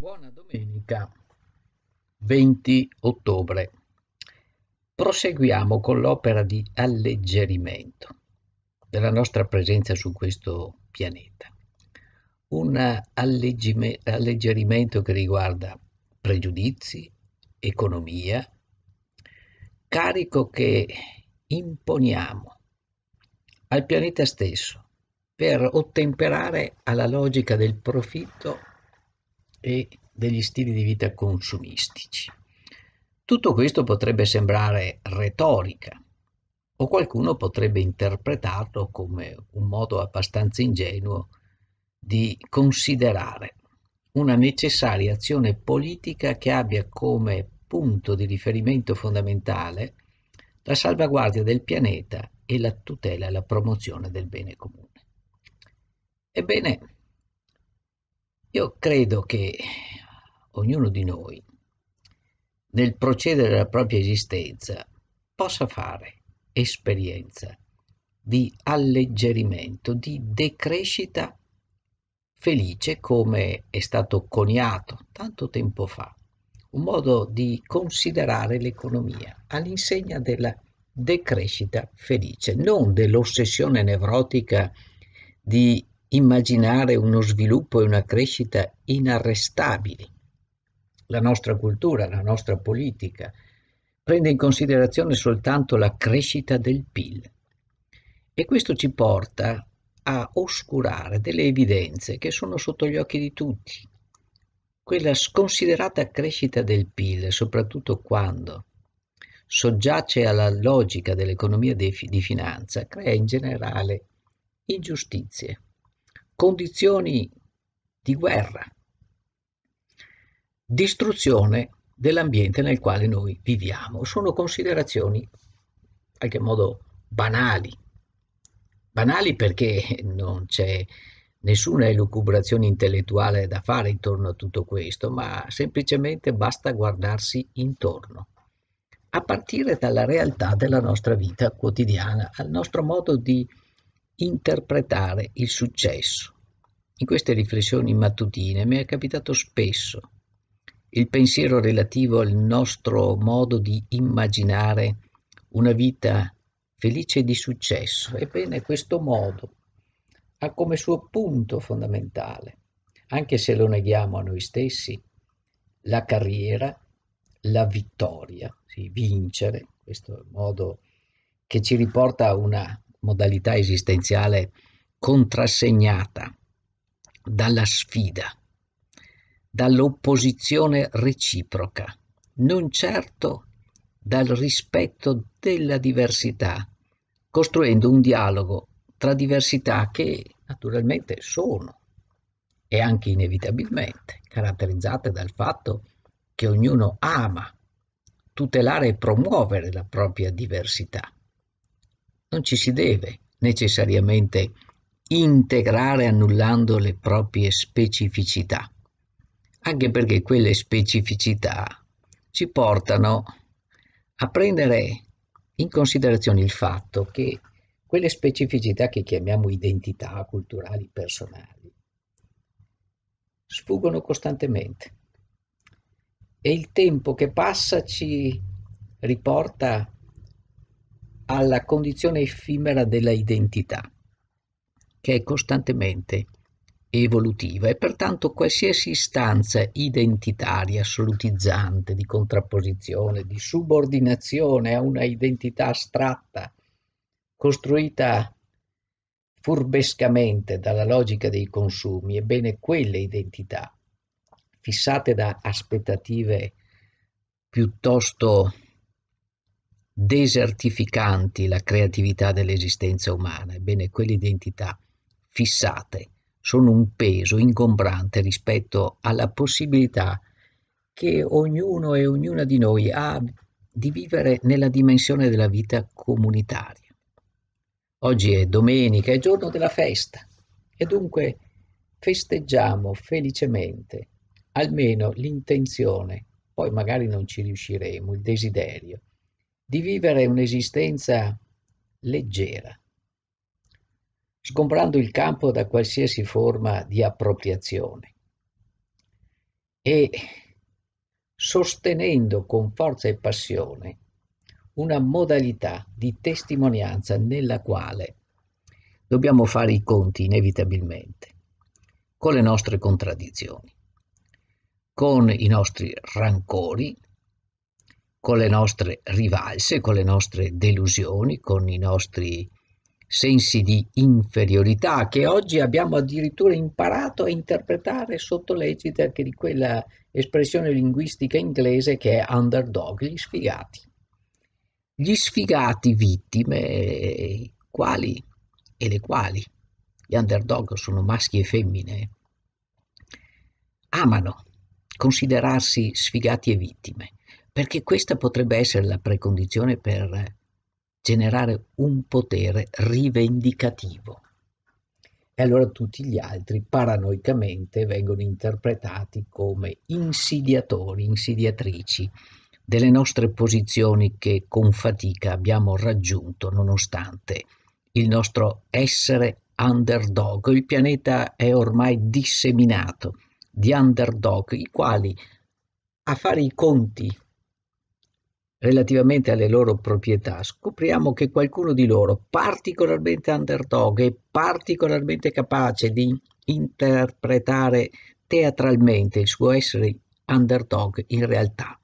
Buona domenica 20 ottobre. Proseguiamo con l'opera di alleggerimento della nostra presenza su questo pianeta. Un alleggerimento che riguarda pregiudizi, economia, carico che imponiamo al pianeta stesso per ottemperare alla logica del profitto e degli stili di vita consumistici. Tutto questo potrebbe sembrare retorica o qualcuno potrebbe interpretarlo come un modo abbastanza ingenuo di considerare una necessaria azione politica che abbia come punto di riferimento fondamentale la salvaguardia del pianeta e la tutela e la promozione del bene comune. Ebbene, io credo che ognuno di noi, nel procedere alla propria esistenza, possa fare esperienza di alleggerimento, di decrescita felice come è stato coniato tanto tempo fa, un modo di considerare l'economia all'insegna della decrescita felice, non dell'ossessione nevrotica di immaginare uno sviluppo e una crescita inarrestabili. La nostra cultura, la nostra politica prende in considerazione soltanto la crescita del PIL e questo ci porta a oscurare delle evidenze che sono sotto gli occhi di tutti. Quella sconsiderata crescita del PIL, soprattutto quando soggiace alla logica dell'economia di finanza, crea in generale ingiustizie condizioni di guerra, distruzione dell'ambiente nel quale noi viviamo. Sono considerazioni in qualche modo banali, banali perché non c'è nessuna elucubrazione intellettuale da fare intorno a tutto questo, ma semplicemente basta guardarsi intorno, a partire dalla realtà della nostra vita quotidiana, al nostro modo di interpretare il successo, in queste riflessioni mattutine mi è capitato spesso il pensiero relativo al nostro modo di immaginare una vita felice e di successo. Ebbene, questo modo ha come suo punto fondamentale, anche se lo neghiamo a noi stessi, la carriera, la vittoria, sì, vincere, questo è il modo che ci riporta a una modalità esistenziale contrassegnata dalla sfida, dall'opposizione reciproca, non certo dal rispetto della diversità, costruendo un dialogo tra diversità che naturalmente sono e anche inevitabilmente caratterizzate dal fatto che ognuno ama tutelare e promuovere la propria diversità. Non ci si deve necessariamente integrare annullando le proprie specificità, anche perché quelle specificità ci portano a prendere in considerazione il fatto che quelle specificità che chiamiamo identità culturali personali sfuggono costantemente e il tempo che passa ci riporta alla condizione effimera della identità che è costantemente evolutiva e pertanto qualsiasi istanza identitaria, assolutizzante, di contrapposizione, di subordinazione a una identità astratta, costruita furbescamente dalla logica dei consumi, ebbene quelle identità, fissate da aspettative piuttosto desertificanti la creatività dell'esistenza umana, ebbene quell'identità fissate sono un peso ingombrante rispetto alla possibilità che ognuno e ognuna di noi ha di vivere nella dimensione della vita comunitaria. Oggi è domenica, è giorno della festa e dunque festeggiamo felicemente almeno l'intenzione, poi magari non ci riusciremo, il desiderio di vivere un'esistenza leggera, sgombrando il campo da qualsiasi forma di appropriazione e sostenendo con forza e passione una modalità di testimonianza nella quale dobbiamo fare i conti inevitabilmente con le nostre contraddizioni, con i nostri rancori, con le nostre rivalse, con le nostre delusioni, con i nostri sensi di inferiorità che oggi abbiamo addirittura imparato a interpretare sotto l'egida anche di quella espressione linguistica inglese che è underdog, gli sfigati. Gli sfigati vittime, quali e le quali, gli underdog sono maschi e femmine, amano considerarsi sfigati e vittime, perché questa potrebbe essere la precondizione per generare un potere rivendicativo. E allora tutti gli altri paranoicamente vengono interpretati come insidiatori, insidiatrici delle nostre posizioni che con fatica abbiamo raggiunto nonostante il nostro essere underdog. Il pianeta è ormai disseminato di underdog, i quali a fare i conti Relativamente alle loro proprietà, scopriamo che qualcuno di loro, particolarmente underdog e particolarmente capace di interpretare teatralmente il suo essere underdog, in realtà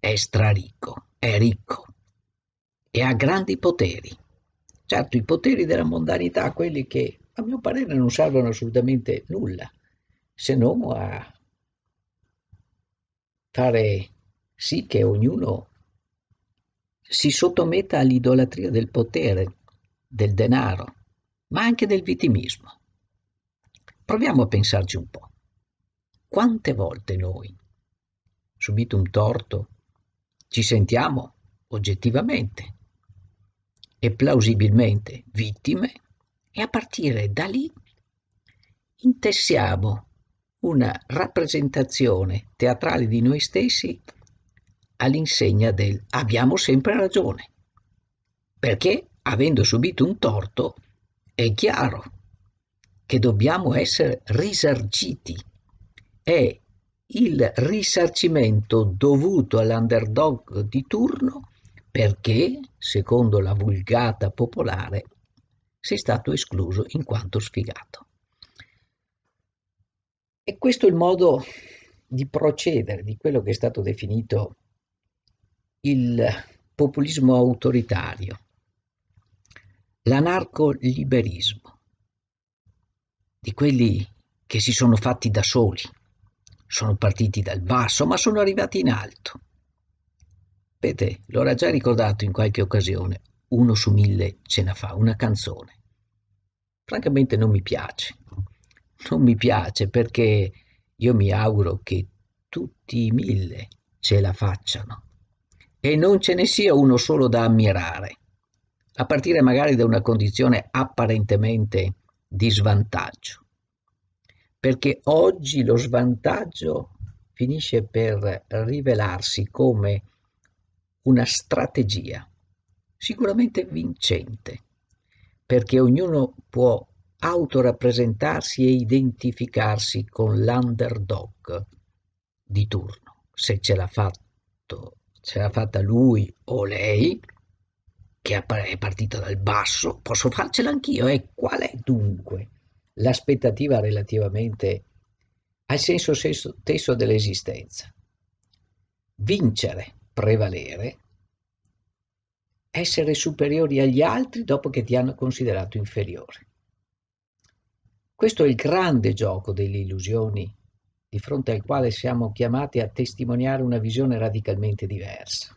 è straricco, è ricco e ha grandi poteri. Certo, i poteri della mondanità, quelli che a mio parere non servono assolutamente nulla, se non a fare sì che ognuno si sottometta all'idolatria del potere, del denaro, ma anche del vittimismo. Proviamo a pensarci un po'. Quante volte noi, subito un torto, ci sentiamo oggettivamente e plausibilmente vittime e a partire da lì intessiamo una rappresentazione teatrale di noi stessi all'insegna del abbiamo sempre ragione, perché avendo subito un torto è chiaro che dobbiamo essere risarciti. È il risarcimento dovuto all'underdog di turno perché, secondo la vulgata popolare, sei stato escluso in quanto sfigato. E questo è il modo di procedere di quello che è stato definito il populismo autoritario, l'anarco-liberismo, di quelli che si sono fatti da soli, sono partiti dal basso, ma sono arrivati in alto. Vedete, l'ho già ricordato in qualche occasione, uno su mille ce la fa, una canzone. Francamente non mi piace, non mi piace perché io mi auguro che tutti i mille ce la facciano e non ce ne sia uno solo da ammirare, a partire magari da una condizione apparentemente di svantaggio. Perché oggi lo svantaggio finisce per rivelarsi come una strategia sicuramente vincente, perché ognuno può autorappresentarsi e identificarsi con l'underdog di turno, se ce l'ha fatto ce l'ha fatta lui o lei, che è partita dal basso, posso farcela anch'io. E eh? qual è dunque l'aspettativa relativamente al senso stesso dell'esistenza? Vincere, prevalere, essere superiori agli altri dopo che ti hanno considerato inferiore. Questo è il grande gioco delle illusioni di fronte al quale siamo chiamati a testimoniare una visione radicalmente diversa.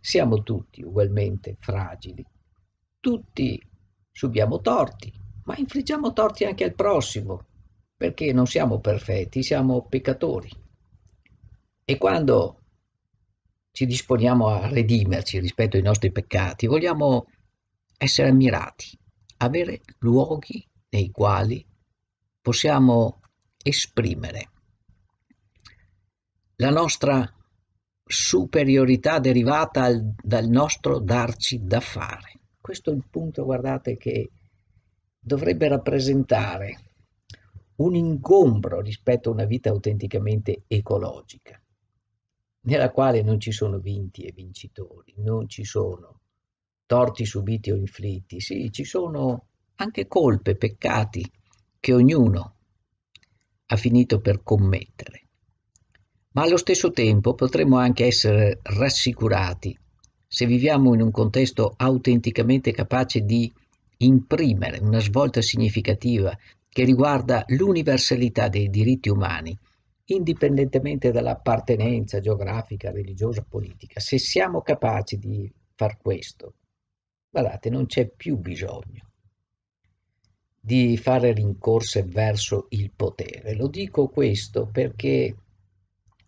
Siamo tutti ugualmente fragili, tutti subiamo torti, ma infliggiamo torti anche al prossimo, perché non siamo perfetti, siamo peccatori. E quando ci disponiamo a redimerci rispetto ai nostri peccati, vogliamo essere ammirati, avere luoghi nei quali possiamo esprimere la nostra superiorità derivata al, dal nostro darci da fare. Questo è il punto, guardate, che dovrebbe rappresentare un ingombro rispetto a una vita autenticamente ecologica, nella quale non ci sono vinti e vincitori, non ci sono torti subiti o inflitti, sì, ci sono anche colpe, peccati che ognuno ha finito per commettere ma allo stesso tempo potremmo anche essere rassicurati se viviamo in un contesto autenticamente capace di imprimere una svolta significativa che riguarda l'universalità dei diritti umani, indipendentemente dall'appartenenza geografica, religiosa, politica. Se siamo capaci di far questo, guardate, non c'è più bisogno di fare rincorse verso il potere. Lo dico questo perché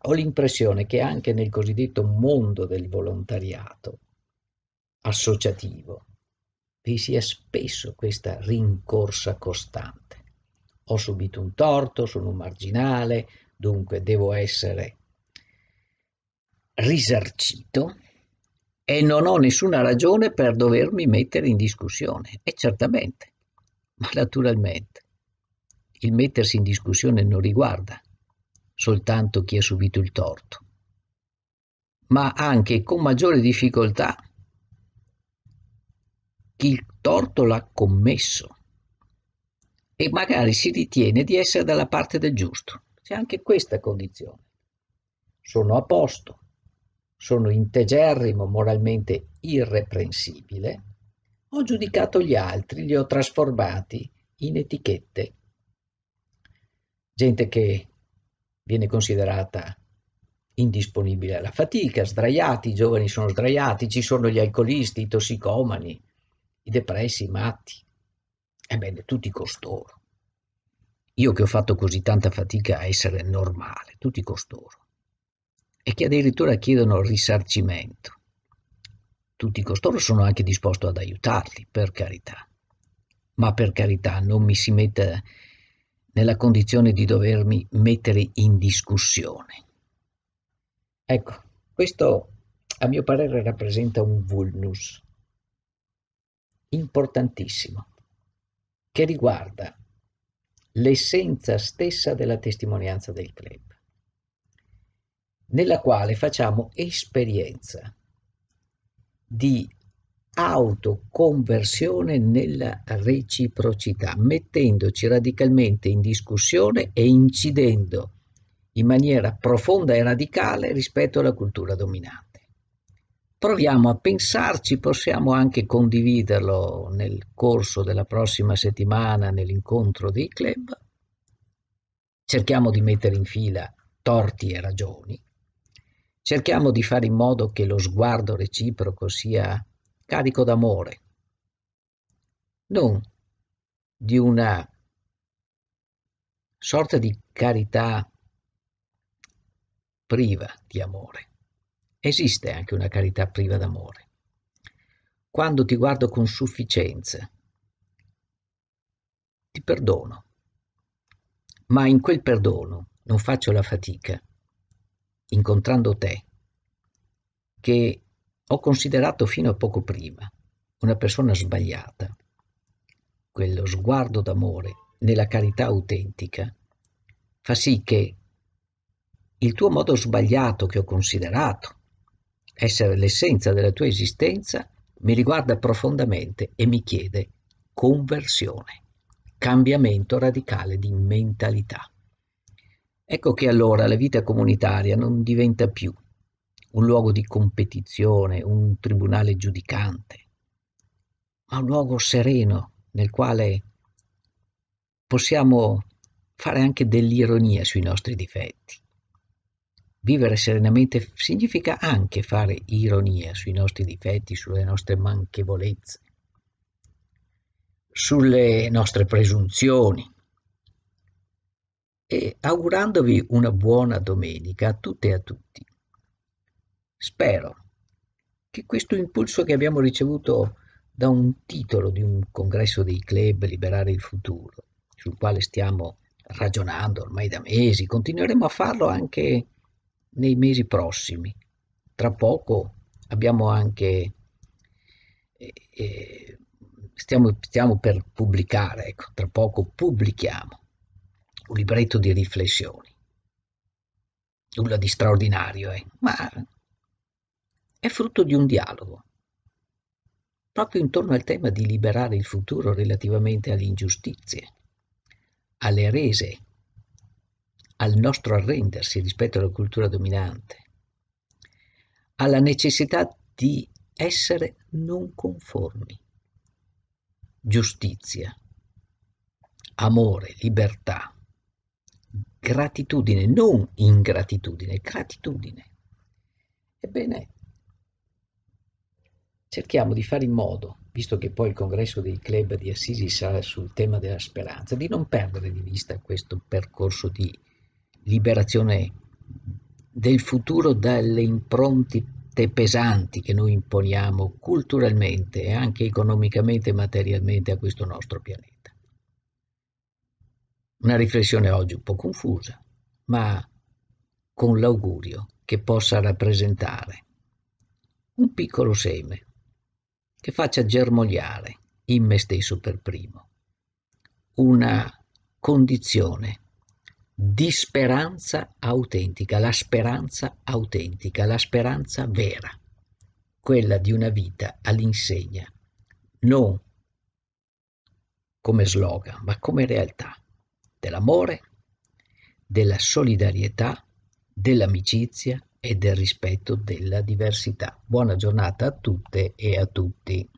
ho l'impressione che anche nel cosiddetto mondo del volontariato associativo vi sia spesso questa rincorsa costante. Ho subito un torto, sono un marginale, dunque devo essere risarcito e non ho nessuna ragione per dovermi mettere in discussione. E certamente, ma naturalmente, il mettersi in discussione non riguarda soltanto chi ha subito il torto, ma anche con maggiore difficoltà chi il torto l'ha commesso e magari si ritiene di essere dalla parte del giusto. C'è anche questa condizione. Sono a posto, sono integerrimo, moralmente irreprensibile, ho giudicato gli altri, li ho trasformati in etichette. Gente che viene considerata indisponibile alla fatica, sdraiati, i giovani sono sdraiati, ci sono gli alcolisti, i tossicomani, i depressi, i matti. Ebbene, tutti costoro. Io che ho fatto così tanta fatica a essere normale, tutti costoro. E che addirittura chiedono risarcimento. Tutti costoro sono anche disposto ad aiutarli, per carità. Ma per carità, non mi si metta nella condizione di dovermi mettere in discussione. Ecco, questo a mio parere rappresenta un vulnus importantissimo che riguarda l'essenza stessa della testimonianza del club, nella quale facciamo esperienza di autoconversione nella reciprocità, mettendoci radicalmente in discussione e incidendo in maniera profonda e radicale rispetto alla cultura dominante. Proviamo a pensarci, possiamo anche condividerlo nel corso della prossima settimana nell'incontro dei club. Cerchiamo di mettere in fila torti e ragioni. Cerchiamo di fare in modo che lo sguardo reciproco sia carico d'amore, non di una sorta di carità priva di amore. Esiste anche una carità priva d'amore. Quando ti guardo con sufficienza, ti perdono, ma in quel perdono non faccio la fatica, incontrando te, che ho considerato fino a poco prima una persona sbagliata. Quello sguardo d'amore nella carità autentica fa sì che il tuo modo sbagliato che ho considerato essere l'essenza della tua esistenza mi riguarda profondamente e mi chiede conversione, cambiamento radicale di mentalità. Ecco che allora la vita comunitaria non diventa più un luogo di competizione, un tribunale giudicante, ma un luogo sereno nel quale possiamo fare anche dell'ironia sui nostri difetti. Vivere serenamente significa anche fare ironia sui nostri difetti, sulle nostre manchevolezze, sulle nostre presunzioni. E augurandovi una buona domenica a tutte e a tutti. Spero che questo impulso che abbiamo ricevuto da un titolo di un congresso dei club Liberare il futuro, sul quale stiamo ragionando ormai da mesi, continueremo a farlo anche nei mesi prossimi. Tra poco abbiamo anche eh, eh stiamo, stiamo, per pubblicare, ecco, tra poco pubblichiamo un libretto di riflessioni. Nulla di straordinario, eh, ma è frutto di un dialogo, proprio intorno al tema di liberare il futuro relativamente alle ingiustizie, alle rese, al nostro arrendersi rispetto alla cultura dominante, alla necessità di essere non conformi. Giustizia, amore, libertà, gratitudine, non ingratitudine, gratitudine. Ebbene, cerchiamo di fare in modo, visto che poi il congresso dei club di Assisi sarà sul tema della speranza, di non perdere di vista questo percorso di liberazione del futuro dalle impronte pesanti che noi imponiamo culturalmente e anche economicamente e materialmente a questo nostro pianeta. Una riflessione oggi un po' confusa, ma con l'augurio che possa rappresentare un piccolo seme che faccia germogliare in me stesso per primo una condizione di speranza autentica, la speranza autentica, la speranza vera, quella di una vita all'insegna, non come slogan, ma come realtà, dell'amore, della solidarietà, dell'amicizia, e del rispetto della diversità. Buona giornata a tutte e a tutti.